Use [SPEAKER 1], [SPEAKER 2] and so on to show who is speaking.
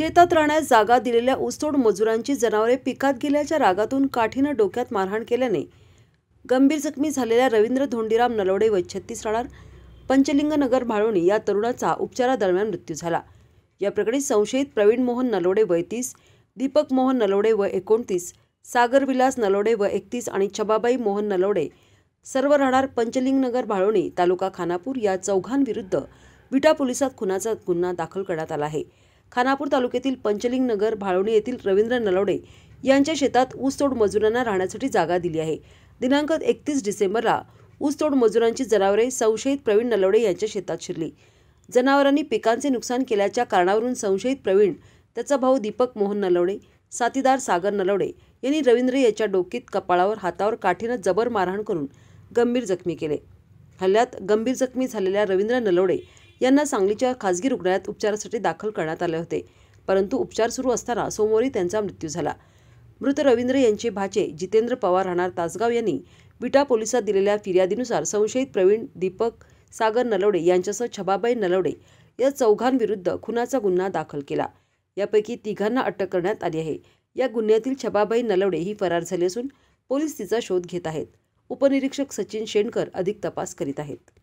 [SPEAKER 1] शेतात राहण्यास जागा दिलेल्या ऊसतोड मजुरांची जनावरे पिकात गेल्याच्या रागातून काठीनं डोक्यात मारहाण केल्याने गंभीर जखमी झालेल्या रवींद्र धोंडीराम नलवडे व छत्तीस राहणार पंचलिंगनगर भाळोणी या तरुणाचा उपचारादरम्यान मृत्यू झाला या प्रकरणी संशयित प्रवीण मोहन नलोडे व तीस दीपक मोहन नलोडे व एकोणतीस सागरविलास नलोडे व एकतीस आणि छबाबाई मोहन नलोडे सर्व राहणार पंचलिंगनगर भाळोणी तालुका खानापूर या चौघांविरुद्ध विटा पोलिसात खुनाचा गुन्हा दाखल करण्यात आला आहे खानापूर तालुक्यातील पंचलिंग नगर भाळवणी येथील रवींद्र नलवडे यांच्या शेतात ऊसतोड मजुरांना राहण्यासाठी जागा दिली आहे दिनांक एकतीस डिसेंबरला ऊसतोड मजुरांची जनावरे संशयित प्रवीण नलवडे यांच्या शेतात शिरली जनावरांनी पिकांचे नुकसान केल्याच्या कारणावरून संशयित प्रवीण त्याचा भाऊ दीपक मोहन नलवडे साथीदार सागर नलवडे यांनी रवींद्र याच्या डोकीत कपाळावर हातावर काठीनं जबर मारहाण करून गंभीर जखमी केले हल्ल्यात गंभीर जखमी झालेल्या रवींद्र नलवडे यांना सांगलीच्या खासगी रुग्णालयात उपचारासाठी दाखल करण्यात आले होते परंतु उपचार सुरू असताना सोमवारी त्यांचा मृत्यू झाला मृत रवींद्र यांचे भाचे जितेंद्र पवार राहणार तासगाव यांनी विटा पोलिसात दिलेल्या फिर्यादीनुसार संशयित प्रवीण दीपक सागर नलवडे यांच्यासह छबाबाई नलवडे या चौघांविरुद्ध खुनाचा गुन्हा दाखल केला यापैकी तिघांना अटक करण्यात आली आहे या गुन्ह्यातील छबाबाई नलवडे ही फरार झाली असून पोलीस तिचा शोध घेत आहेत उपनिरीक्षक सचिन शेणकर अधिक तपास करीत आहेत